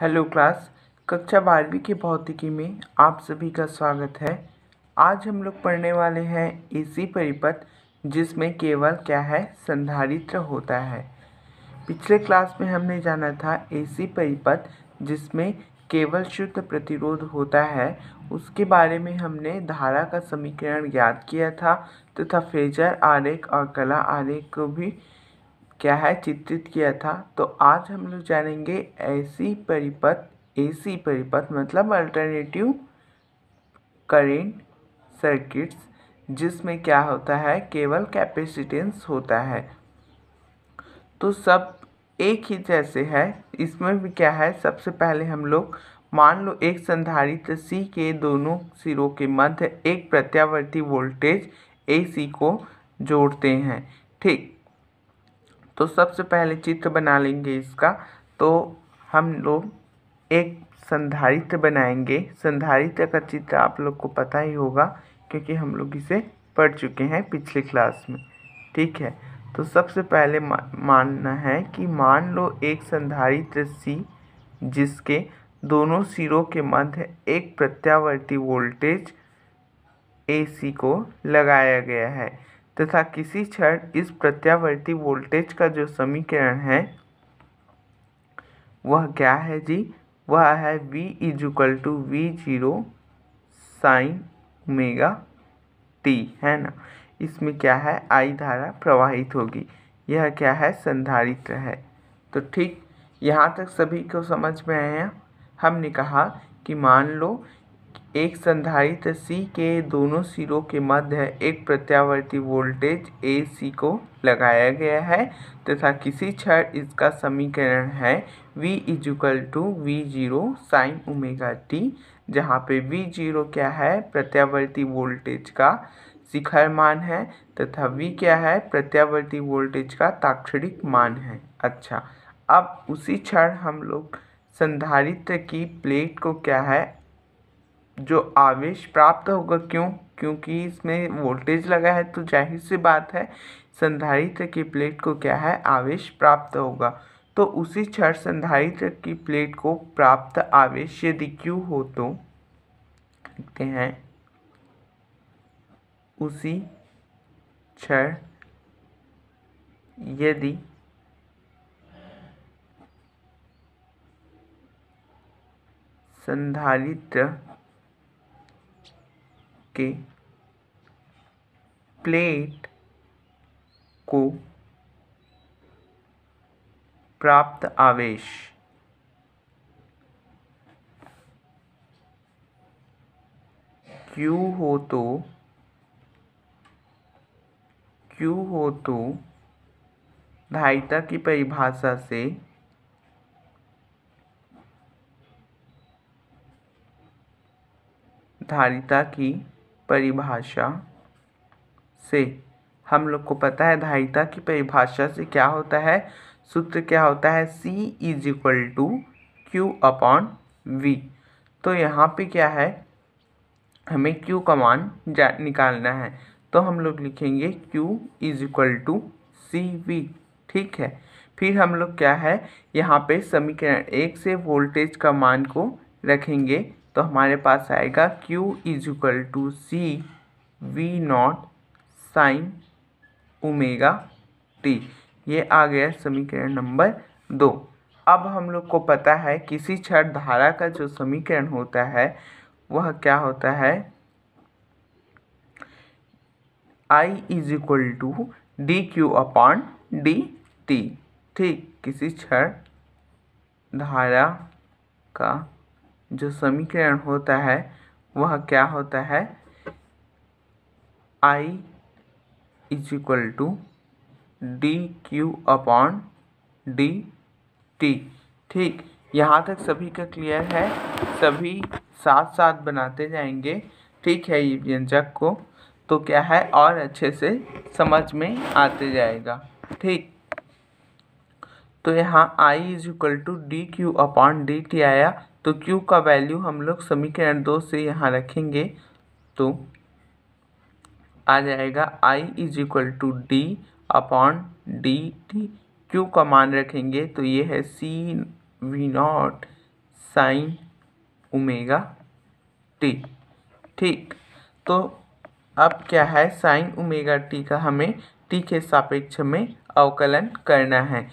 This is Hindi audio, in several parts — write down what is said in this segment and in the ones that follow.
हेलो क्लास कक्षा बारहवीं के भौतिकी में आप सभी का स्वागत है आज हम लोग पढ़ने वाले हैं इसी परिपथ जिसमें केवल क्या है संधारित्र होता है पिछले क्लास में हमने जाना था ऐसी परिपथ जिसमें केवल शुद्ध प्रतिरोध होता है उसके बारे में हमने धारा का समीकरण ज्ञात किया था तथा तो फेजर आरेख और कला आरेख को भी क्या है चित्रित किया था तो आज हम लोग जानेंगे ऐसी परिपथ एसी परिपथ मतलब अल्टरनेटिव करेंट सर्किट्स जिसमें क्या होता है केवल कैपेसिटेंस होता है तो सब एक ही जैसे है इसमें भी क्या है सबसे पहले हम लोग मान लो एक संधारित्र सी के दोनों सिरों के मध्य एक प्रत्यावर्ती वोल्टेज ए सी को जोड़ते हैं ठीक तो सबसे पहले चित्र बना लेंगे इसका तो हम लोग एक संधारित्र बनाएंगे संधारित्र का चित्र आप लोग को पता ही होगा क्योंकि हम लोग इसे पढ़ चुके हैं पिछले क्लास में ठीक है तो सबसे पहले मानना है कि मान लो एक संधारित्र सी जिसके दोनों सिरों के मध्य एक प्रत्यावर्ती वोल्टेज ए सी को लगाया गया है तथा किसी क्षण इस प्रत्यावर्ती वोल्टेज का जो समीकरण है वह क्या है जी वह है v equal to V zero sine omega T है ना इसमें क्या है आई धारा प्रवाहित होगी यह क्या है संधारित्र है तो ठीक यहाँ तक सभी को समझ में आया हमने कहा कि मान लो एक संधारित्र सी के दोनों सिरों के मध्य एक प्रत्यावर्ती वोल्टेज ए सी को लगाया गया है तथा किसी क्षण इसका समीकरण है V is equal to V zero sine omega T जहाँ पे V जीरो क्या है प्रत्यावर्ती वोल्टेज का शिखर मान है तथा V क्या है प्रत्यावर्ती वोल्टेज का ताक्षणिक मान है अच्छा अब उसी क्षण हम लोग संधारित्र की प्लेट को क्या है जो आवेश प्राप्त होगा क्यों क्योंकि इसमें वोल्टेज लगा है तो जाहिर सी बात है संधारित्र की प्लेट को क्या है आवेश प्राप्त होगा तो उसी क्षण संधारित्र की प्लेट को प्राप्त आवेश यदि क्यू हो तो लिखते हैं उसी क्षण यदि संधारित्र के प्लेट को प्राप्त आवेश क्यू हो तो क्यू हो तो धारिता की परिभाषा से धारिता की परिभाषा से हम लोग को पता है धारिता की परिभाषा से क्या होता है सूत्र क्या होता है C is equal to Q upon V तो यहाँ पे क्या है हमें Q का मान जा निकालना है तो हम लोग लिखेंगे Q is equal to C V ठीक है फिर हम लोग क्या है यहाँ पे समीकरण एक से वोल्टेज का मान को रखेंगे तो हमारे पास आएगा Q is equal to C V not sine omega T ये आ गया समीकरण नंबर दो अब हम लोग को पता है किसी छठ धारा का जो समीकरण होता है वह क्या होता है I is equal to D Q upon D T ठीक किसी छठ धारा का जो समीकरण होता है वह क्या होता है I is equal to D Q upon D T ठीक यहाँ तक सभी का क्लियर है सभी साथ साथ बनाते जाएंगे ठीक है ये व्यंजक को तो क्या है और अच्छे से समझ में आते जाएगा ठीक तो यहाँ I is equal to D Q upon D T आया तो q का वैल्यू हम लोग समीकरण दो से यहाँ रखेंगे तो आ जाएगा i is equal to D upon D T Q का मान रखेंगे तो ये है C V not sine omega T ठीक तो अब क्या है साइन उमेगा टी का हमें टी के सापेक्ष में अवकलन करना है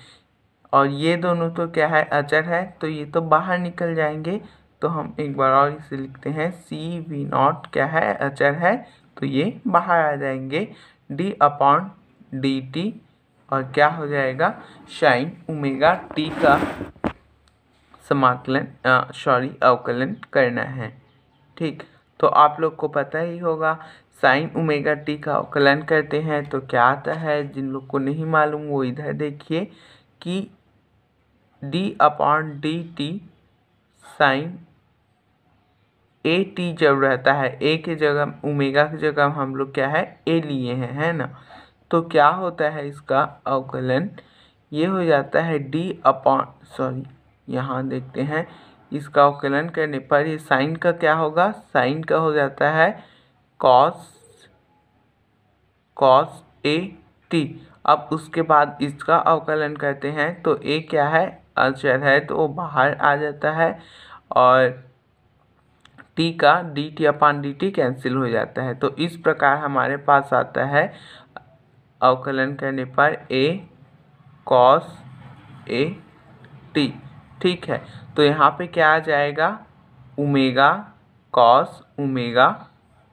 और ये दोनों तो क्या है अचर है तो ये तो बाहर निकल जाएंगे तो हम एक बार और इसे लिखते हैं सी वी नॉट क्या है अचर है तो ये बाहर आ जाएंगे डी अपॉन डी टी और क्या हो जाएगा शाइन उमेगा टी का समाकलन सॉरी अवकलन करना है ठीक तो आप लोग को पता ही होगा साइन उमेगा टी का अवकलन करते हैं तो क्या आता है जिन लोग को नहीं मालूम वो इधर देखिए कि D upon D T sine A T जब रहता है ए के जगह ओमेगा की जगह हम लोग क्या है ए लिए हैं है ना तो क्या होता है इसका अवकलन ये हो जाता है डी अपॉन सॉरी यहाँ देखते हैं इसका अवकलन करने पर ये साइन का क्या होगा साइन का हो जाता है कॉस कॉस ए टी अब उसके बाद इसका अवकलन करते हैं तो ए क्या है आंसर है तो वो बाहर आ जाता है और टी का D T upon D T cancel हो जाता है तो इस प्रकार हमारे पास आता है अवकलन करने पर ए कॉस ए टी ठीक है तो यहाँ पे क्या आ जाएगा उमेगा कॉस उमेगा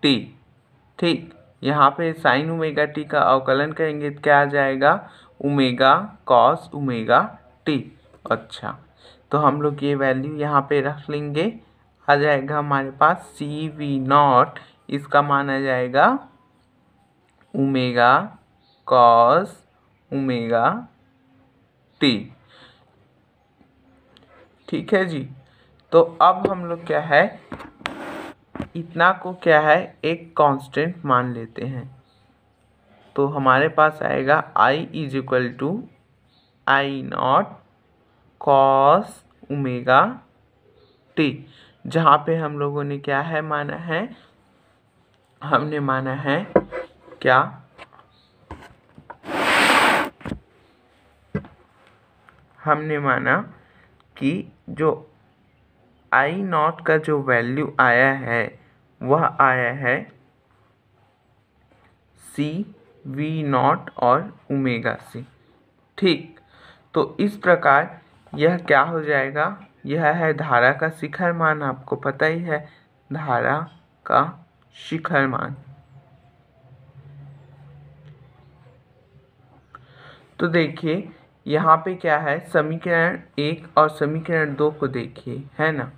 टी ठीक यहाँ पे साइन उमेगा टी का अवकलन करेंगे तो क्या आ जाएगा उमेगा कॉस उमेगा टी अच्छा तो हम लोग ये वैल्यू यहाँ पे रख लेंगे आ जाएगा हमारे पास सी वी नॉट इसका माना जाएगा उमेगा कॉस उमेगा टी ठीक है जी तो अब हम लोग क्या है इतना को क्या है एक कांस्टेंट मान लेते हैं तो हमारे पास आएगा I is equal to I not cos omega T जहाँ पे हम लोगों ने क्या है माना है हमने माना है क्या हमने माना कि जो आई नॉट का जो वैल्यू आया है वह आया है सी वी नॉट और उमेगा सी ठीक तो इस प्रकार यह क्या हो जाएगा यह है धारा का शिखर मान आपको पता ही है धारा का शिखर मान तो देखिए यहाँ पे क्या है समीकरण एक और समीकरण दो को देखिए है ना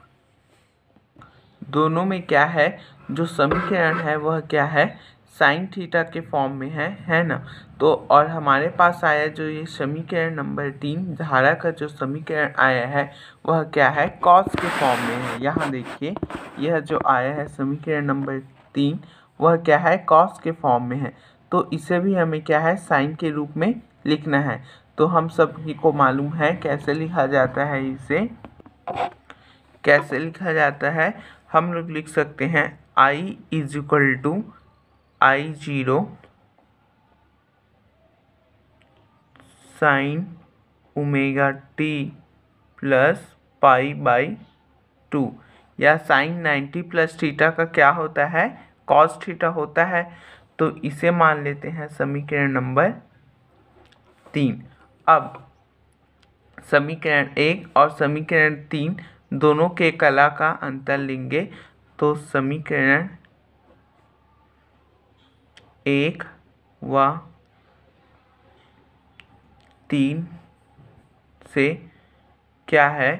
दोनों में क्या है जो समीकरण है वह क्या है साइन थीटा के फॉर्म में है है ना तो और हमारे पास आया जो ये समीकरण नंबर तीन धारा का जो समीकरण आया है वह क्या है कॉस के फॉर्म में है यहाँ देखिए यह जो आया है समीकरण नंबर तीन वह क्या है कॉस के फॉर्म में है तो इसे भी हमें क्या है साइन के रूप में लिखना है तो हम सभी को मालूम है कैसे लिखा जाता है इसे कैसे लिखा जाता है हम लोग लिख सकते हैं I is equal to I zero sine omega T plus pi by two या साइन नाइन्टी प्लस थीटा का क्या होता है कॉस थीटा होता है तो इसे मान लेते हैं समीकरण नंबर तीन अब समीकरण एक और समीकरण तीन दोनों के कला का अंतर लेंगे तो समीकरण एक व तीन से क्या है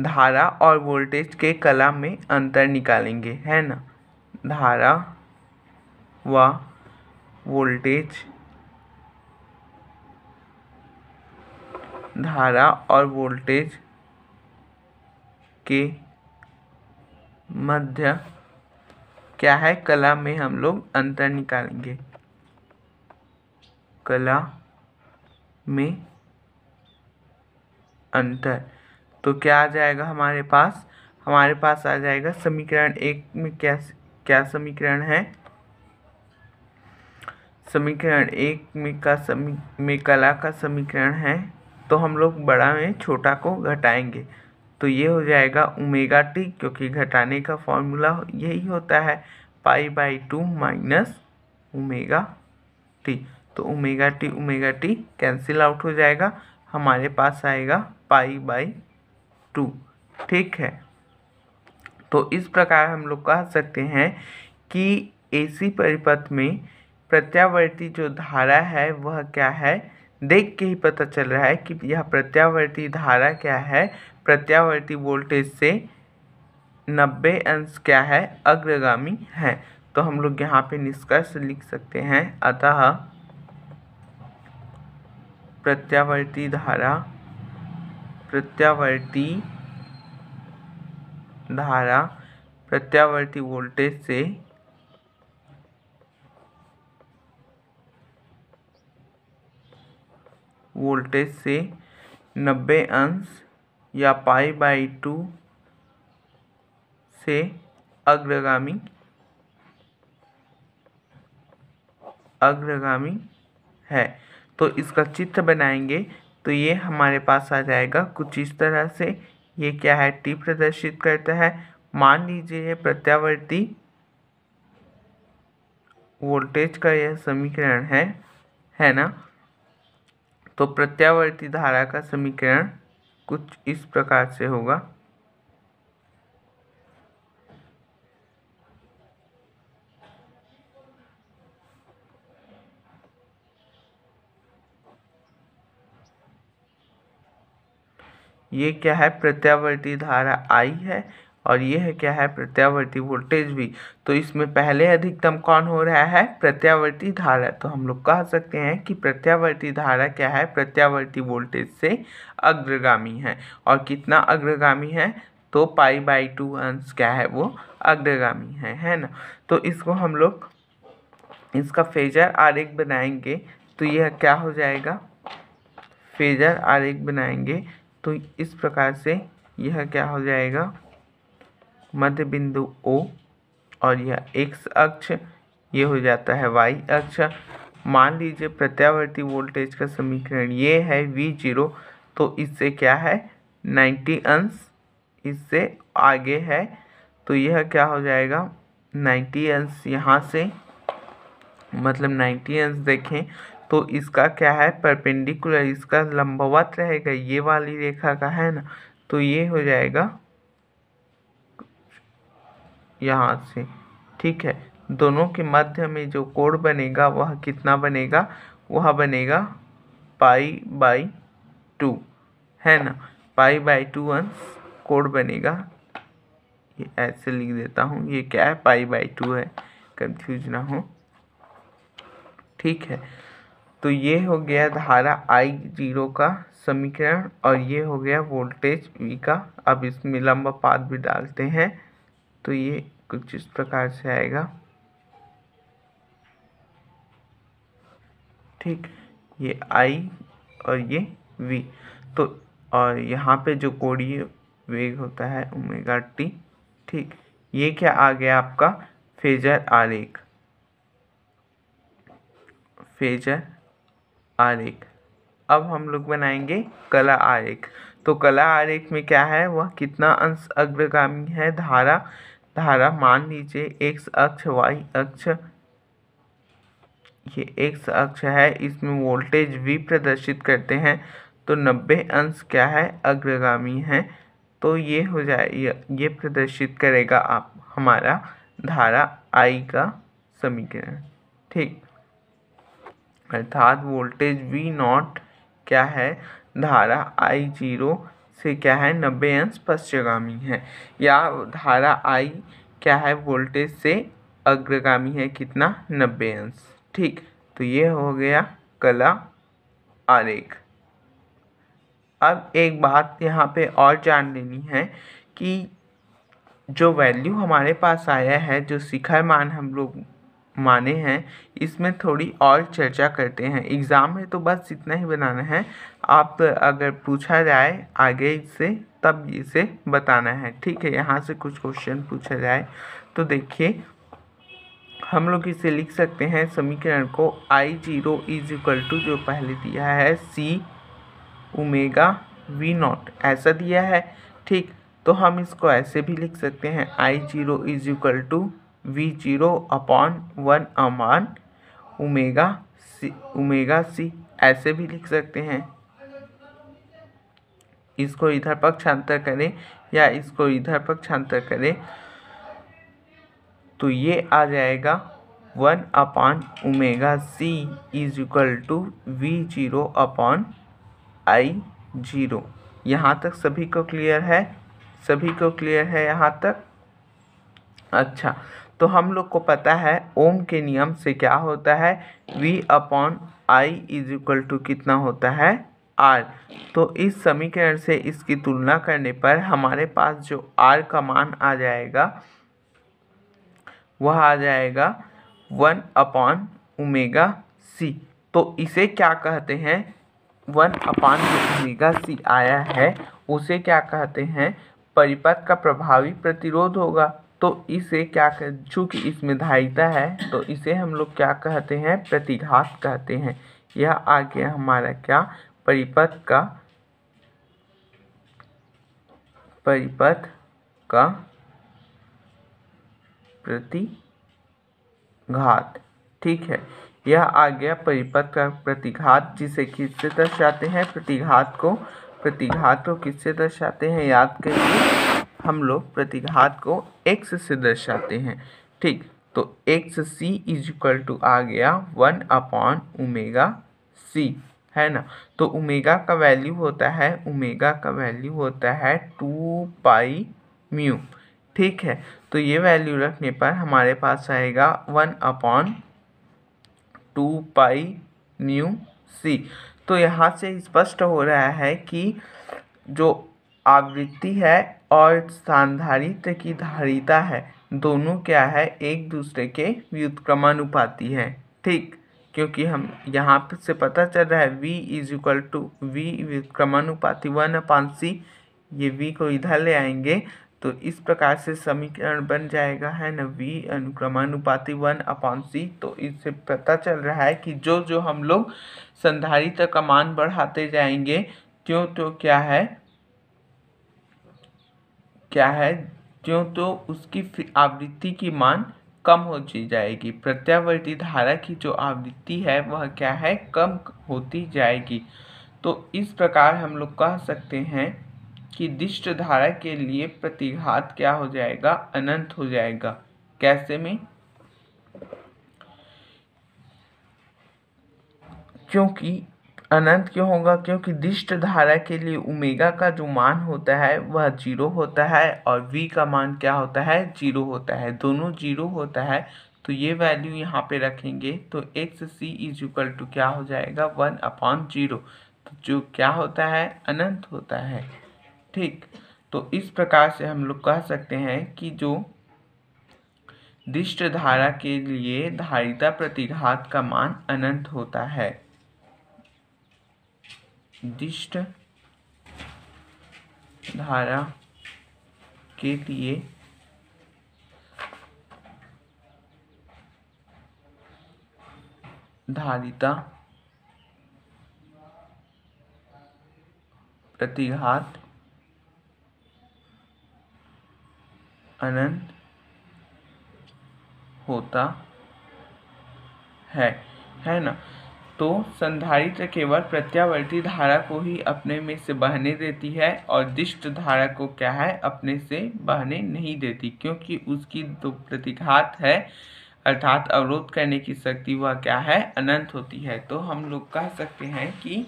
धारा और वोल्टेज के कला में अंतर निकालेंगे है ना धारा व वोल्टेज धारा और वोल्टेज के मध्य क्या है कला में हम लोग अंतर निकालेंगे कला में अंतर तो क्या आ जाएगा हमारे पास हमारे पास आ जाएगा समीकरण एक में क्या क्या समीकरण है समीकरण एक में का समी में कला का समीकरण है तो हम लोग बड़ा में छोटा को घटाएंगे तो ये हो जाएगा ओमेगा टी क्योंकि घटाने का फॉर्मूला यही होता है pi by two minus omega T तो omega T omega T cancel out हो जाएगा हमारे पास आएगा पाई बाई टू ठीक है तो इस प्रकार हम लोग कह सकते हैं कि एसी परिपथ में प्रत्यावर्ती जो धारा है वह क्या है देख के ही पता चल रहा है कि यह प्रत्यावर्ती धारा क्या है प्रत्यावर्ती वोल्टेज से 90 अंश क्या है अग्रगामी है तो हम लोग यहाँ पे निष्कर्ष लिख सकते हैं अतः प्रत्यावर्ती धारा प्रत्यावर्ती धारा प्रत्यावर्ती वोल्टेज से वोल्टेज से 90 अंश या पाई बाई टू से अग्रगामी अग्रगामी है तो इसका चित्र बनाएंगे तो ये हमारे पास आ जाएगा कुछ इस तरह से ये क्या है टी प्रदर्शित करता है मान लीजिए ये प्रत्यावर्ती वोल्टेज का यह समीकरण है है ना तो प्रत्यावर्ती धारा का समीकरण कुछ इस प्रकार से होगा ये क्या है प्रत्यावर्ती धारा आई है और ये है क्या है प्रत्यावर्ती वोल्टेज भी तो इसमें पहले अधिकतम कौन हो रहा है प्रत्यावर्ती धारा तो हम लोग कह सकते हैं कि प्रत्यावर्ती धारा क्या है प्रत्यावर्ती वोल्टेज से अग्रगामी है और कितना अग्रगामी है तो पाई बाई टू अंश क्या है वो अग्रगामी है है ना तो इसको हम लोग इसका फेजर आरेख बनाएंगे तो यह क्या हो जाएगा फेजर आरेख बनाएंगे तो इस प्रकार से यह क्या हो जाएगा मध्य बिंदु ओ और यह एक्स अक्ष ये हो जाता है वाई अक्ष मान लीजिए प्रत्यावर्ती वोल्टेज का समीकरण ये है वी जीरो तो इससे क्या है नाइन्टी अंश इससे आगे है तो यह क्या हो जाएगा नाइन्टी अंश यहाँ से मतलब नाइन्टी अंश देखें तो इसका क्या है परपेंडिकुलर इसका लंबवत रहेगा ये वाली रेखा का है ना तो ये हो जाएगा यहाँ से ठीक है दोनों के मध्य में जो कोण बनेगा वह कितना बनेगा वह बनेगा पाई बाई टू है ना पाई बाई टू अंश कोड बनेगा ये ऐसे लिख देता हूँ ये क्या है पाई बाई टू है कंफ्यूज ना हो ठीक है तो ये हो गया धारा आई जीरो का समीकरण और ये हो गया वोल्टेज वी का अब इसमें लंबा पाद भी डालते हैं तो ये कुछ इस प्रकार से आएगा ठीक ये आई और ये वी तो और यहाँ पे जो कोडीय वेग होता है ओमेगा टी ठीक ये क्या आ गया आपका फेजर आरेख फेजर आरेख अब हम लोग बनाएंगे कला आरेख तो कला आरेख में क्या है वह कितना अंश अग्रगामी है धारा धारा मान लीजिए x अक्ष वाई अक्ष ये x अक्ष है इसमें वोल्टेज v प्रदर्शित करते हैं तो नब्बे अंश क्या है अग्रगामी है तो ये हो जाए ये प्रदर्शित करेगा आप हमारा धारा आई का समीकरण ठीक अर्थात वोल्टेज वी नॉट क्या है धारा आई जीरो से क्या है नब्बे अंश पश्चगामी है या धारा आई क्या है वोल्टेज से अग्रगामी है कितना नब्बे अंश ठीक तो ये हो गया कला आरेख अब एक बात यहाँ पे और जान लेनी है कि जो वैल्यू हमारे पास आया है जो शिखर मान हम लोग माने हैं इसमें थोड़ी और चर्चा करते हैं एग्ज़ाम में तो बस इतना ही बनाना है आप अगर पूछा जाए आगे से तब इसे बताना है ठीक है यहाँ से कुछ क्वेश्चन पूछा जाए तो देखिए हम लोग इसे लिख सकते हैं समीकरण को I zero is equal to जो पहले दिया है सी उमेगा वी नॉट ऐसा दिया है ठीक तो हम इसको ऐसे भी लिख सकते हैं I zero is equal to V zero upon one अमान उमेगा सी उमेगा सी ऐसे भी लिख सकते हैं इसको इधर पक्षांतर करें या इसको इधर पक्षांतर करें तो ये आ जाएगा one upon omega C is equal to V zero upon I zero यहाँ तक सभी को क्लियर है सभी को क्लियर है यहाँ तक अच्छा तो हम लोग को पता है ओम के नियम से क्या होता है V upon I is equal to कितना होता है आर तो इस समीकरण से इसकी तुलना करने पर हमारे पास जो आर का मान आ जाएगा वह आ जाएगा वन अपॉन उमेगा सी तो इसे क्या कहते हैं वन अपान जो उमेगा सी आया है उसे क्या कहते हैं परिपथ का प्रभावी प्रतिरोध होगा तो इसे क्या कर चूँकि इसमें धारिता है तो इसे हम लोग क्या कहते हैं प्रतिघात कहते हैं यह आ गया हमारा क्या परिपथ का परिपथ का प्रतिघात ठीक है यह आ गया परिपथ का प्रतिघात जिसे किससे दर्शाते हैं प्रतिघात को प्रतिघात को किससे दर्शाते हैं याद करिए हम लोग प्रतिघात को एक्स से दर्शाते हैं ठीक तो X C is equal to आ गया वन अपॉन उमेगा सी है ना तो उमेगा का वैल्यू होता है उमेगा का वैल्यू होता है टू पाई म्यू ठीक है तो ये वैल्यू रखने पर हमारे पास आएगा one upon two pi mu C तो यहाँ से स्पष्ट हो रहा है कि जो आवृत्ति है और सांधारित्य की धारिता है दोनों क्या है एक दूसरे के व्युत्क्रमानुपाती है ठीक क्योंकि हम यहाँ से पता चल रहा है v is equal to V व्युत्क्रमानुपाती वन अपान सी ये v को इधर ले आएंगे तो इस प्रकार से समीकरण बन जाएगा है ना v अनुक्रमानुपाती वन अपान सी तो इससे पता चल रहा है कि जो जो हम लोग संधारित्र का मान बढ़ाते जाएंगे क्यों तो क्या है क्या है क्यों तो उसकी आवृत्ति की मान कम होती जाएगी प्रत्यावर्ती धारा की जो आवृत्ति है वह क्या है कम होती जाएगी तो इस प्रकार हम लोग कह सकते हैं कि दिष्ट धारा के लिए प्रतिघात क्या हो जाएगा अनंत हो जाएगा कैसे में क्योंकि अनंत क्यों होगा क्योंकि दिष्ट धारा के लिए उमेगा का जो मान होता है वह जीरो होता है और वी का मान क्या होता है जीरो होता है दोनों जीरो होता है तो ये वैल्यू यहाँ पे रखेंगे तो X C is equal to क्या हो जाएगा वन अपॉन जीरो तो जो क्या होता है अनंत होता है ठीक तो इस प्रकार से हम लोग कह सकते हैं कि जो दिष्ट धारा के लिए धारिता प्रतिघात का मान अनंत होता है दिष्ट धारा के लिए धारिता प्रतिघात अनंत होता है है ना तो संधारित्र केवल प्रत्यावर्ती धारा को ही अपने में से बहने देती है और दिष्ट धारा को क्या है अपने से बहने नहीं देती क्योंकि उसकी तो प्रतिघात है अर्थात अवरोध करने की शक्ति वह क्या है अनंत होती है तो हम लोग कह सकते हैं कि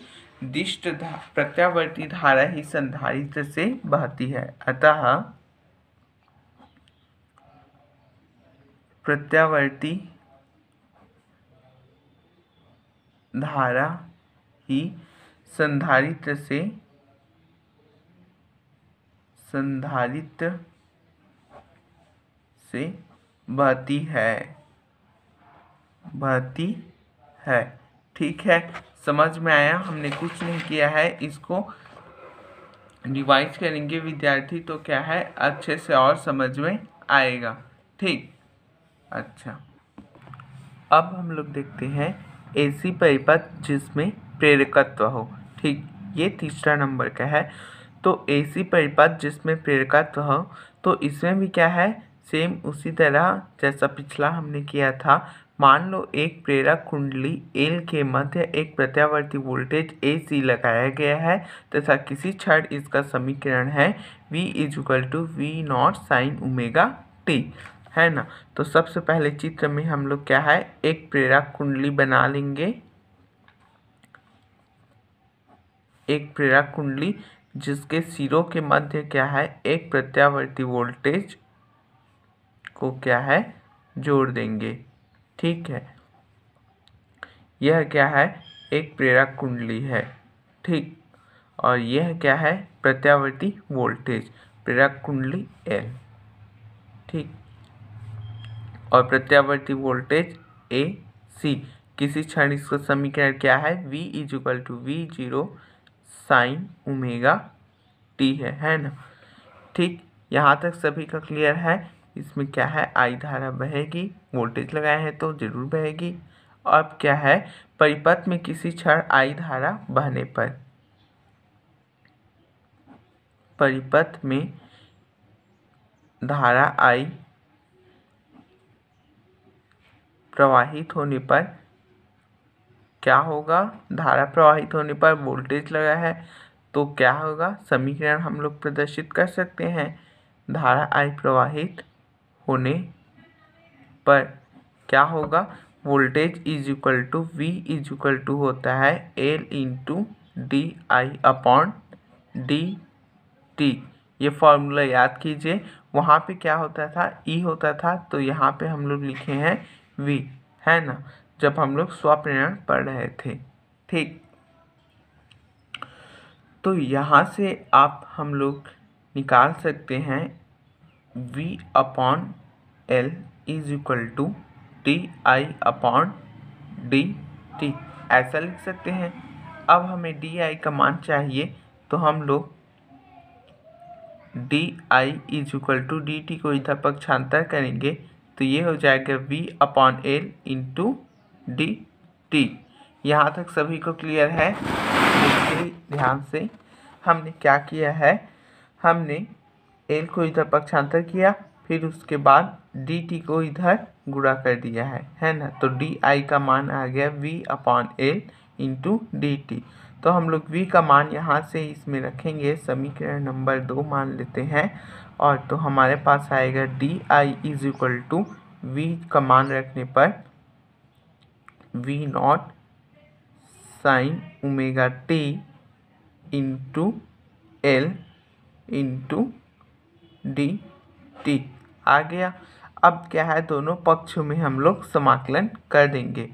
दिष्ट धा, प्रत्यावर्ती धारा ही संधारित्र से बहती है अतः प्रत्यावर्ती धारा ही संधारित्र से संधारित्र से बहती है बहती है ठीक है समझ में आया हमने कुछ नहीं किया है इसको रिवाइज करेंगे विद्यार्थी तो क्या है अच्छे से और समझ में आएगा ठीक अच्छा अब हम लोग देखते हैं ऐसी परिपथ जिसमें प्रेरकत्व हो ठीक ये तीसरा नंबर का है तो ऐसी परिपथ जिसमें प्रेरकत्व हो तो इसमें भी क्या है सेम उसी तरह जैसा पिछला हमने किया था मान लो एक प्रेरक कुंडली एल के मध्य एक प्रत्यावर्ती वोल्टेज ए सी लगाया गया है तथा किसी क्षण इसका समीकरण है V is equal to V not sine omega T है ना तो सबसे पहले चित्र में हम लोग क्या है एक प्रेरक कुंडली बना लेंगे एक प्रेरक कुंडली जिसके सिरों के मध्य क्या है एक प्रत्यावर्ती वोल्टेज को क्या है जोड़ देंगे ठीक है यह क्या है एक प्रेरक कुंडली है ठीक और यह क्या है प्रत्यावर्ती वोल्टेज प्रेरक कुंडली एल ठीक और प्रत्यावर्ती वोल्टेज ए सी किसी क्षण इसका समीकरण क्या है v is equal to V zero sine omega T है है ना ठीक यहाँ तक सभी का क्लियर है इसमें क्या है आई धारा बहेगी वोल्टेज लगाए हैं तो जरूर बहेगी अब क्या है परिपथ में किसी क्षण आई धारा बहने पर परिपथ में धारा आई प्रवाहित होने पर क्या होगा धारा प्रवाहित होने पर वोल्टेज लगा है तो क्या होगा समीकरण हम लोग प्रदर्शित कर सकते हैं धारा आई प्रवाहित होने पर क्या होगा voltage is equal to V is equal to होता है L into D I upon D T ये फॉर्मूला याद कीजिए वहाँ पे क्या होता था ई e होता था तो यहाँ पे हम लोग लिखे हैं वी है ना जब हम लोग स्वप्रेरण पढ़ रहे थे ठीक तो यहाँ से आप हम लोग निकाल सकते हैं v upon L is equal to T I upon D T ऐसा लिख सकते हैं अब हमें डी आई का मान चाहिए तो हम लोग D I is equal to D T को इधर पक्षांतर करेंगे तो ये हो जाएगा v upon L into D T यहाँ तक सभी को क्लियर है ध्यान से हमने क्या किया है हमने एल को इधर पक्षांतर किया फिर उसके बाद डी टी को इधर गुड़ा कर दिया है है ना तो डी आई का मान आ गया V upon L into D T तो हम लोग v का मान यहाँ से इसमें रखेंगे समीकरण नंबर दो मान लेते हैं और तो हमारे पास आएगा D I is equal to V कमान रखने पर V not sine omega T into L into D T आ गया अब क्या है दोनों पक्षों में हम लोग समाकलन कर देंगे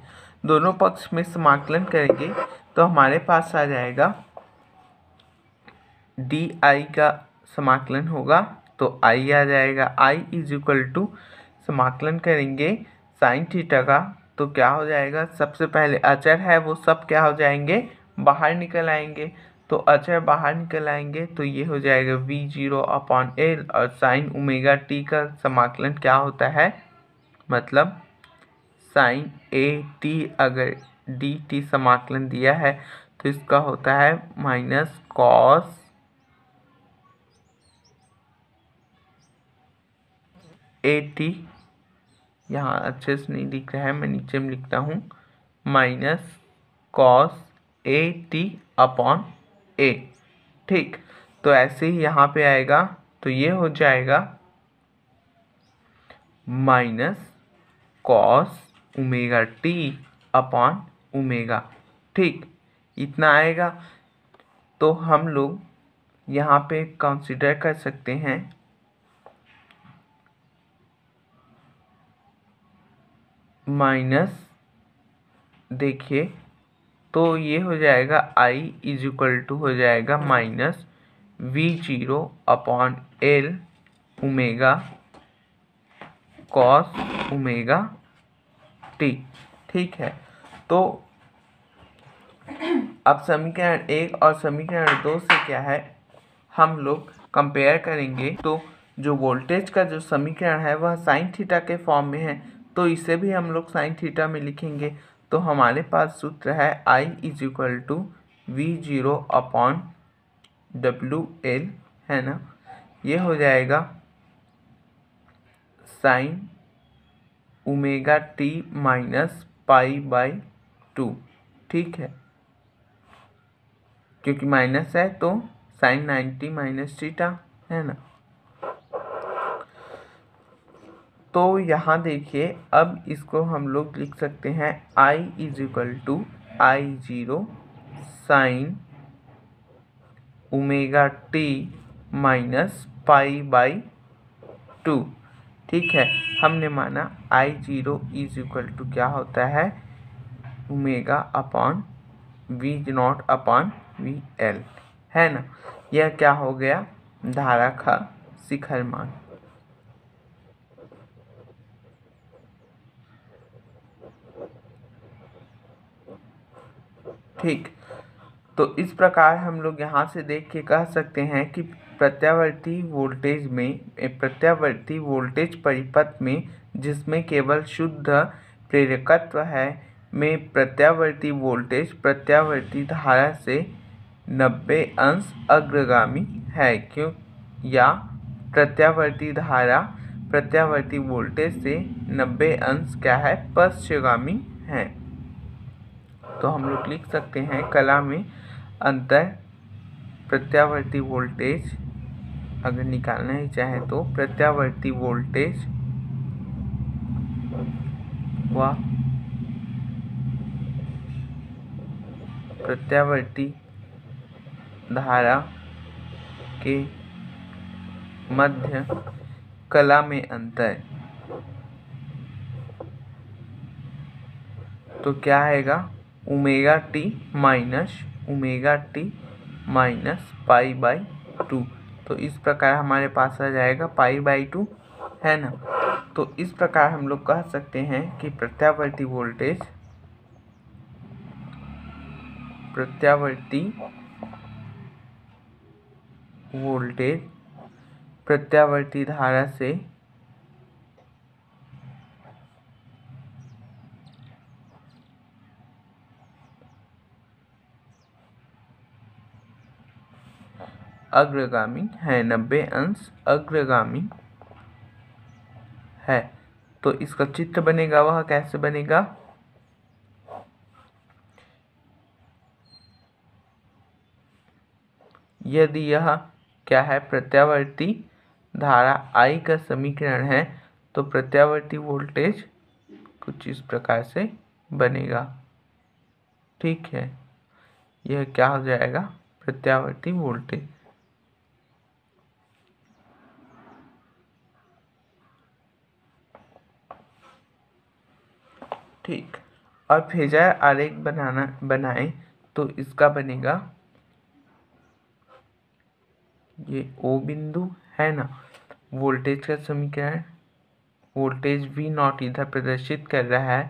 दोनों पक्ष में समाकलन करेंगे तो हमारे पास आ जाएगा डी आई का समाकलन होगा तो आई आ जाएगा आई इज इक्वल टू समाकलन करेंगे साइन थीटा का तो क्या हो जाएगा सबसे पहले अचर है वो सब क्या हो जाएंगे बाहर निकल आएंगे तो अचर बाहर निकल आएंगे तो ये हो जाएगा वी जीरो अपॉन एल और साइन उमेगा टी का समाकलन क्या होता है मतलब साइन ए टी अगर डी टी समाकलन दिया है तो इसका होता है माइनस कॉस एटी यहाँ अच्छे से नहीं दिख रहा है मैं नीचे में लिखता हूँ minus cos A T upon A ठीक तो ऐसे ही यहाँ पे आएगा तो ये हो जाएगा minus cos omega T upon omega ठीक इतना आएगा तो हम लोग यहाँ पे कंसिडर कर सकते हैं माइनस देखिए तो ये हो जाएगा आई इज इक्वल टू हो जाएगा minus V zero upon L omega cos omega T ठीक है तो अब समीकरण एक और समीकरण दो से क्या है हम लोग कंपेयर करेंगे तो जो वोल्टेज का जो समीकरण है वह साइन थीटा के फॉर्म में है तो इसे भी हम लोग साइन थीटा में लिखेंगे तो हमारे पास सूत्र है I is equal to V zero upon W L है ना ये हो जाएगा sine omega T minus pi by two ठीक है क्योंकि माइनस है तो साइन नाइन्टी माइनस थीटा है ना तो यहाँ देखिए अब इसको हम लोग लिख सकते हैं I is equal to I zero sine omega T minus pi by two ठीक है हमने माना I zero is equal to क्या होता है omega upon V not upon V L है ना यह क्या हो गया धारा का शिखर मान ठीक तो इस प्रकार हम लोग यहाँ से देख के कह सकते हैं कि प्रत्यावर्ती वोल्टेज में प्रत्यावर्ती वोल्टेज परिपथ में जिसमें केवल शुद्ध प्रेरकत्व है में प्रत्यावर्ती वोल्टेज प्रत्यावर्ती धारा से 90 अंश अग्रगामी है क्यों या प्रत्यावर्ती धारा प्रत्यावर्ती वोल्टेज से 90 अंश क्या है पश्चगामी है तो हम लोग लिख सकते हैं कला में अंतर प्रत्यावर्ती वोल्टेज अगर निकालना ही चाहे तो प्रत्यावर्ती वोल्टेज व प्रत्यावर्ती धारा के मध्य कला में अंतर तो क्या आएगा omega T minus omega T minus pi by two तो इस प्रकार हमारे पास आ जाएगा पाई बाई टू है ना तो इस प्रकार हम लोग कह सकते हैं कि प्रत्यावर्ती वोल्टेज प्रत्यावर्ती वोल्टेज प्रत्यावर्ती धारा से अग्रगामी है नब्बे अंश अग्रगामी है तो इसका चित्र बनेगा वह कैसे बनेगा यदि यह क्या है प्रत्यावर्ती धारा I का समीकरण है तो प्रत्यावर्ती वोल्टेज कुछ इस प्रकार से बनेगा ठीक है यह क्या हो जाएगा प्रत्यावर्ती वोल्टेज ठीक और भेजा आरेख बनाना बनाए तो इसका बनेगा ये ओ बिंदु है ना वोल्टेज का समीकरण वोल्टेज वी नॉट इधर प्रदर्शित कर रहा है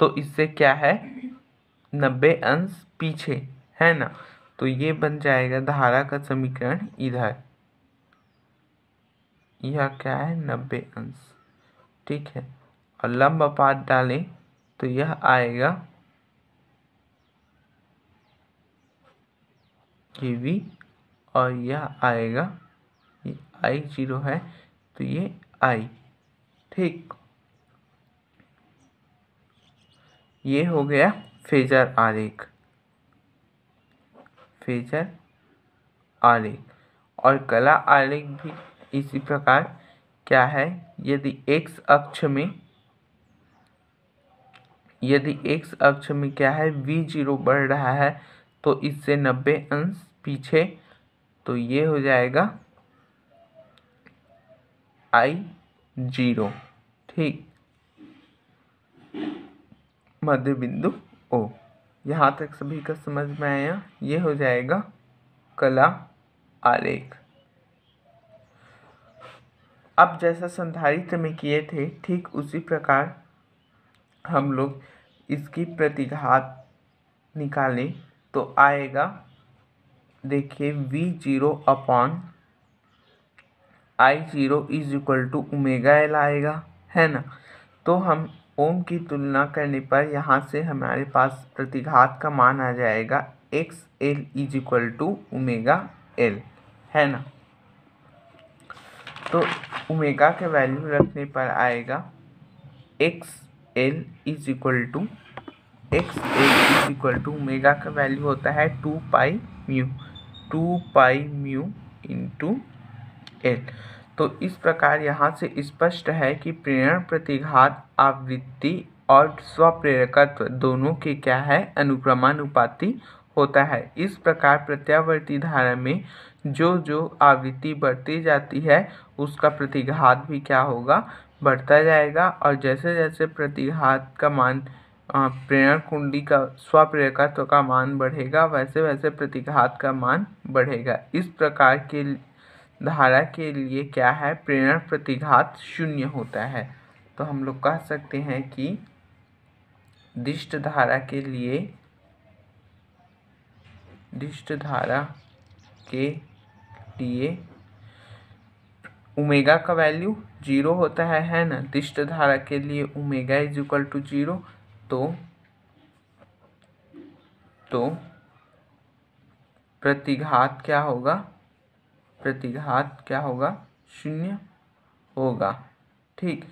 तो इससे क्या है नब्बे अंश पीछे है ना तो ये बन जाएगा धारा का समीकरण इधर यह क्या है नब्बे अंश ठीक है और लंब अपात डालें तो यह आएगा के वी और यह आएगा ये आई जीरो है तो ये आई ठीक ये हो गया फेजर आरेख फेजर आरेख और कला आरेख भी इसी प्रकार क्या है यदि एक्स अक्ष में यदि एक्स अक्ष में क्या है वी जीरो बढ़ रहा है तो इससे नब्बे अंश पीछे तो ये हो जाएगा आई जीरो ठीक मध्य बिंदु ओ यहाँ तक सभी का समझ में आया ये हो जाएगा कला आलेख अब जैसा संधारित्र में किए थे ठीक उसी प्रकार हम लोग इसकी प्रतिघात निकालें तो आएगा देखिए V zero upon I zero is equal to omega L आएगा है ना तो हम ओम की तुलना करने पर यहाँ से हमारे पास प्रतिघात का मान आ जाएगा X L is equal to omega L है ना तो उमेगा के वैल्यू रखने पर आएगा X L is equal to X L is equal to omega का वैल्यू होता है two pi mu two pi mu into L तो इस प्रकार यहाँ से स्पष्ट है कि प्रेरण प्रतिघात आवृत्ति और स्वप्रेरकत्व दोनों के क्या है अनुक्रमानुपाति होता है इस प्रकार प्रत्यावर्ती धारा में जो जो आवृत्ति बढ़ती जाती है उसका प्रतिघात भी क्या होगा बढ़ता जाएगा और जैसे जैसे प्रतिघात का मान प्रेरण कुंडली का स्वप्रेरकत्व का मान बढ़ेगा वैसे वैसे प्रतिघात का मान बढ़ेगा इस प्रकार के धारा के लिए क्या है प्रेरण प्रतिघात शून्य होता है तो हम लोग कह सकते हैं कि दिष्ट धारा के लिए दिष्ट धारा के लिए ओमेगा का वैल्यू जीरो होता है है ना दिष्ट धारा के लिए omega is equal to zero तो तो प्रतिघात क्या होगा प्रतिघात क्या होगा शून्य होगा ठीक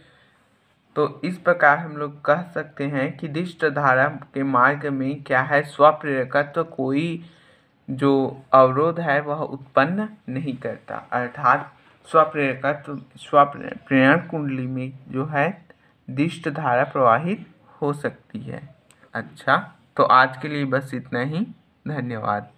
तो इस प्रकार हम लोग कह सकते हैं कि दिष्ट धारा के मार्ग में क्या है स्वप्रेरकत्व तो कोई जो अवरोध है वह उत्पन्न नहीं करता अर्थात स्वप्रेरकत्व स्वप्रेरण कुंडली में जो है दिष्ट धारा प्रवाहित हो सकती है अच्छा तो आज के लिए बस इतना ही धन्यवाद